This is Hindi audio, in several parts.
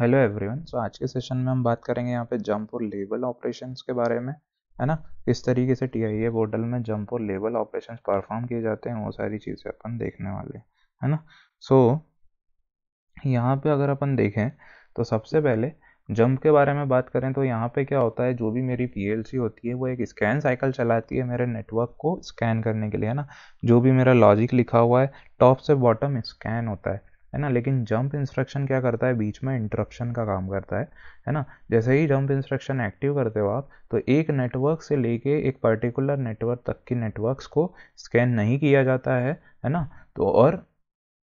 हेलो एवरीवन सो आज के सेशन में हम बात करेंगे यहाँ पे जंप और लेवल ऑपरेशंस के बारे में है ना किस तरीके से ए बोर्डल में जंप और लेवल ऑपरेशंस परफॉर्म किए जाते हैं वो सारी चीज़ें अपन देखने वाले है ना सो so, यहाँ पे अगर अपन देखें तो सबसे पहले जंप के बारे में बात करें तो यहाँ पे क्या होता है जो भी मेरी पी होती है वो एक स्कैन साइकिल चलाती है मेरे नेटवर्क को स्कैन करने के लिए है ना जो भी मेरा लॉजिक लिखा हुआ है टॉप से बॉटम स्कैन होता है है ना लेकिन जंप इंस्ट्रक्शन क्या करता है बीच में इंटरप्शन का काम करता है है ना जैसे ही जंप इंस्ट्रक्शन एक्टिव करते हो आप तो एक नेटवर्क से लेके एक पर्टिकुलर नेटवर्क तक की नेटवर्क्स को स्कैन नहीं किया जाता है है ना तो और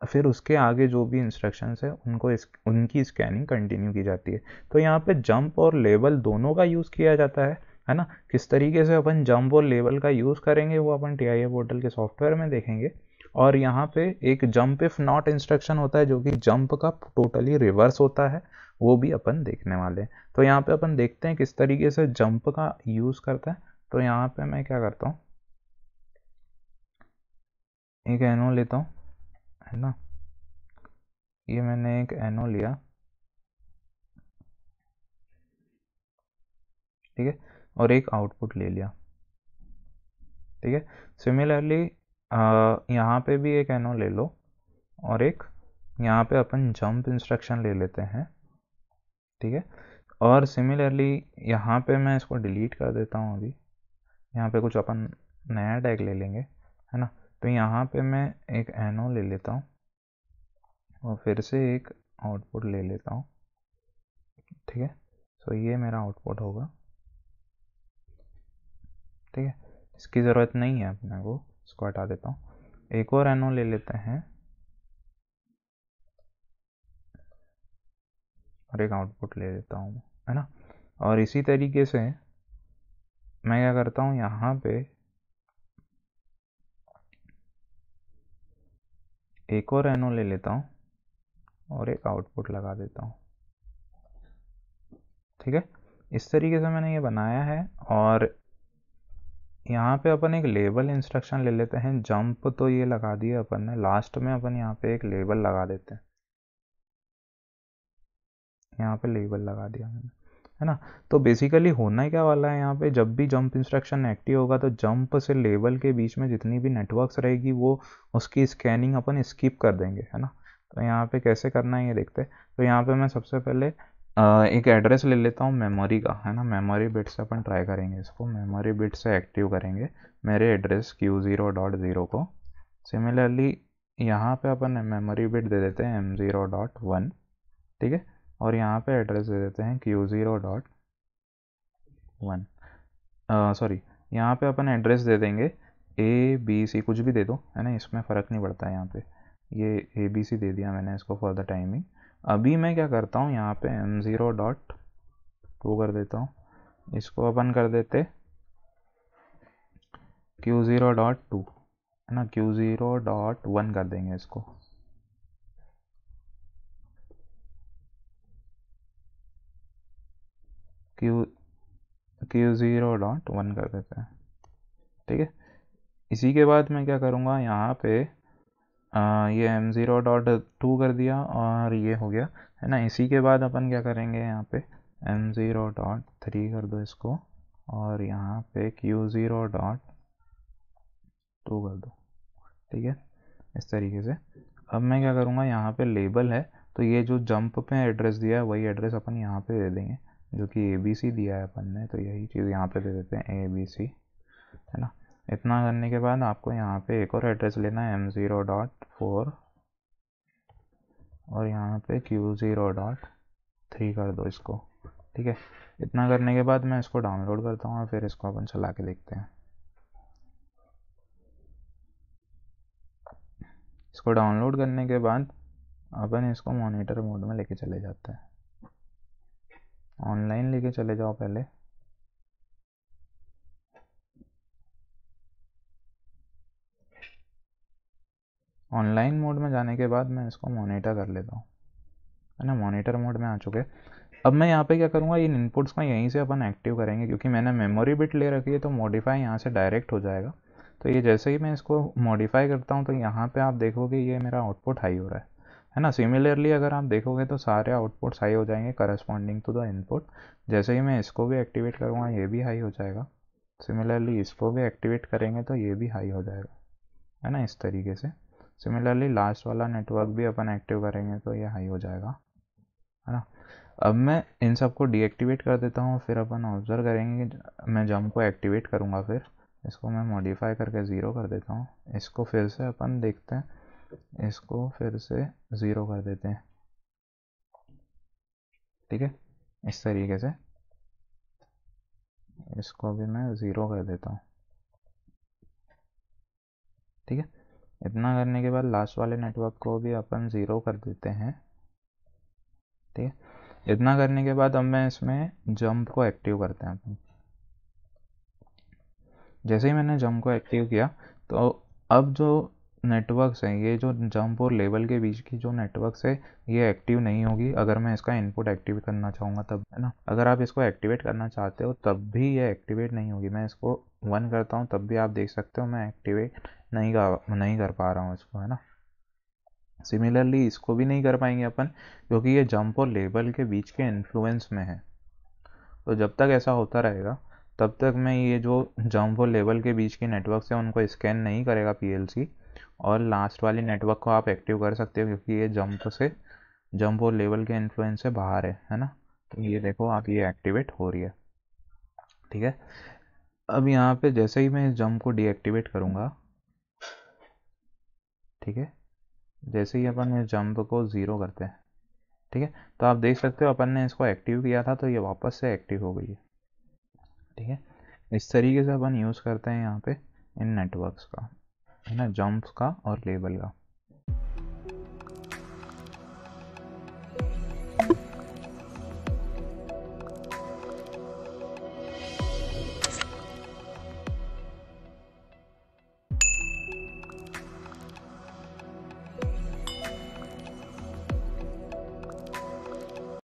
फिर उसके आगे जो भी इंस्ट्रक्शंस है उनको इस उनकी स्कैनिंग कंटिन्यू की जाती है तो यहाँ पे जंप और लेवल दोनों का यूज़ किया जाता है है ना किस तरीके से अपन जंप और लेवल का यूज़ करेंगे वो अपन टी आई पोर्टल के सॉफ्टवेयर में देखेंगे और यहाँ पे एक जंप इफ नॉट इंस्ट्रक्शन होता है जो कि जंप का टोटली रिवर्स होता है वो भी अपन देखने वाले हैं तो यहाँ पे अपन देखते हैं किस तरीके से जंप का यूज़ करता है तो यहाँ पे मैं क्या करता हूँ एक एनो लेता हूँ है ना ये मैंने एक एनो लिया ठीक है और एक आउटपुट ले लिया ठीक है सिमिलरली यहाँ पे भी एक एनो ले लो और एक यहाँ पे अपन जंप इंस्ट्रक्शन ले लेते हैं ठीक है और सिमिलरली यहाँ पे मैं इसको डिलीट कर देता हूँ अभी यहाँ पे कुछ अपन नया टैग ले लेंगे है ना तो यहाँ पे मैं एक एनो ले लेता हूँ और फिर से एक आउटपुट ले लेता हूँ ठीक है सो ये मेरा आउटपुट होगा ठीक है इसकी ज़रूरत नहीं है अपने को इसको हटा देता हूँ एक और एनो ले लेते हैं और एक आउटपुट ले लेता हूँ है ना और इसी तरीके से मैं क्या करता हूँ यहाँ पे एक और एनो ले लेता हूँ और एक आउटपुट लगा देता हूँ ठीक है इस तरीके से मैंने ये बनाया है और यहाँ पे अपन एक लेबल इंस्ट्रक्शन ले लेते हैं जंप तो ये लगा दिए अपन ने लास्ट में अपन यहाँ पे एक लेबल लगा देते हैं यहाँ पे लेबल लगा दिया मैंने है ना तो बेसिकली होना क्या वाला है यहाँ पे जब भी जंप इंस्ट्रक्शन एक्टिव होगा तो जंप से लेवल के बीच में जितनी भी नेटवर्क रहेगी वो उसकी स्कैनिंग अपन स्किप कर देंगे है ना तो यहाँ पे कैसे करना है ये देखते हैं तो यहाँ पे मैं सबसे पहले एक एड्रेस ले लेता हूँ मेमोरी का है ना मेमोरी बिट से अपन ट्राई करेंगे इसको मेमोरी बिट से एक्टिव करेंगे मेरे address Q zero dot zero को सिमिलरली यहाँ पे अपन मेमोरी बिट दे देते हैं एम ज़ीरो डॉट वन ठीक है और यहाँ पे एड्रेस दे देते हैं Q zero dot one sorry यहाँ पे अपन एड्रेस दे देंगे ए बी सी कुछ भी दे दो है ना इसमें फ़र्क नहीं पड़ता है यहाँ पर ये ए बी सी दे दिया मैंने इसको फॉर द टाइमिंग अभी मैं क्या करता हूँ यहाँ पे एम ज़ीरो डॉट टू कर देता हूँ इसको अपन कर देते क्यू ज़ीरो डॉट टू है ना क्यू ज़ीरो डॉट वन कर देंगे इसको Q Q zero dot one कर देते हैं ठीक है इसी के बाद मैं क्या करूँगा यहाँ पे ये एम ज़ीरो डॉट टू कर दिया और ये हो गया है ना इसी के बाद अपन क्या करेंगे यहाँ पे एम ज़ीरो डॉट थ्री कर दो इसको और यहाँ पे क्यू ज़ीरो डॉट टू कर दो ठीक है इस तरीके से अब मैं क्या करूँगा यहाँ पे लेबल है तो ये जो जंप पे एड्रेस दिया है वही एड्रेस अपन यहाँ पे दे देंगे जो कि ए बी सी दिया है अपन ने तो यही चीज़ यहाँ पे दे देते हैं ए बी सी है ना इतना करने के बाद आपको यहाँ पे एक और एड्रेस लेना है एम ज़ीरो डॉट फोर और यहाँ पे क्यू ज़ीरो डॉट थ्री कर दो इसको ठीक है इतना करने के बाद मैं इसको डाउनलोड करता हूँ और फिर इसको अपन चला के देखते हैं इसको डाउनलोड करने के बाद अपन इसको मॉनिटर मोड में लेके चले जाते हैं ऑनलाइन लेके चले जाओ पहले ऑनलाइन मोड में जाने के बाद मैं इसको मोनीटर कर लेता हूँ है ना मोनीटर मोड में आ चुके अब मैं यहाँ पे क्या करूँगा इन इनपुट्स को यहीं से अपन एक्टिव करेंगे क्योंकि मैंने मेमोरी बिट ले रखी है तो मॉडिफाई यहाँ से डायरेक्ट हो जाएगा तो ये जैसे ही मैं इसको मॉडिफाई करता हूँ तो यहाँ पे आप देखोगे ये मेरा आउटपुट हाई हो रहा है है ना सिमिलरली अगर आप देखोगे तो सारे आउटपुट्स हाई हो जाएंगे करस्पॉन्डिंग टू द इनपुट जैसे ही मैं इसको भी एक्टिवेट करूँगा ये भी हाई हो जाएगा सिमिलरली इसको भी एक्टिवेट करेंगे तो ये भी हाई हो जाएगा है ना इस तरीके से सिमिलरली लास्ट वाला नेटवर्क भी अपन एक्टिव करेंगे तो ये हाई हो जाएगा है ना अब मैं इन सब को डीएक्टिवेट कर देता हूँ फिर अपन ऑब्जर्व करेंगे कि मैं जम को एक्टिवेट करूँगा फिर इसको मैं मॉडिफाई करके ज़ीरो कर देता हूँ इसको फिर से अपन देखते हैं इसको फिर से ज़ीरो कर देते हैं ठीक है इस तरीके से इसको भी मैं ज़ीरो कर देता हूँ ठीक है इतना करने के बाद लास्ट वाले नेटवर्क को भी अपन ज़ीरो कर देते हैं ठीक है इतना करने के बाद अब मैं इसमें जंप को एक्टिव करते हैं अपन जैसे ही मैंने जंप को एक्टिव किया तो अब जो नेटवर्क्स हैं ये जो जंप और लेवल के बीच की जो नेटवर्क्स है ये एक्टिव नहीं होगी अगर मैं इसका इनपुट एक्टिव करना चाहूँगा तब है ना अगर आप इसको एक्टिवेट करना चाहते हो तब भी ये एक्टिवेट नहीं होगी मैं इसको वन करता हूँ तब भी आप देख सकते हो मैं एक्टिवेट नहीं कर नहीं कर पा रहा हूँ इसको है ना सिमिलरली इसको भी नहीं कर पाएंगे अपन क्योंकि ये जंप और लेबल के बीच के इन्फ्लुएंस में है तो जब तक ऐसा होता रहेगा तब तक मैं ये जो जंप और लेबल के बीच के नेटवर्क से उनको स्कैन नहीं करेगा पी और लास्ट वाले नेटवर्क को आप एक्टिव कर सकते हो क्योंकि ये जंप से जंप और लेवल के इन्फ्लुएंस से बाहर है है ना तो ये देखो आप ये एक्टिवेट हो रही है ठीक है अब यहाँ पे जैसे ही मैं इस जंप को डीएक्टिवेट करूँगा ठीक है जैसे ही अपन इस जंप को ज़ीरो करते हैं ठीक है तो आप देख सकते हो अपन ने इसको एक्टिव किया था तो ये वापस से एक्टिव हो गई है ठीक है इस तरीके से अपन यूज़ करते हैं यहाँ पे इन नेटवर्क्स का है ना जम्प का और लेबल का